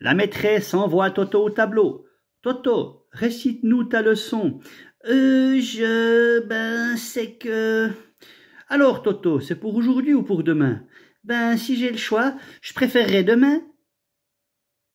La maîtresse envoie Toto au tableau. Toto, récite-nous ta leçon. Euh, je. Ben, c'est que. Alors, Toto, c'est pour aujourd'hui ou pour demain Ben, si j'ai le choix, je préférerais demain.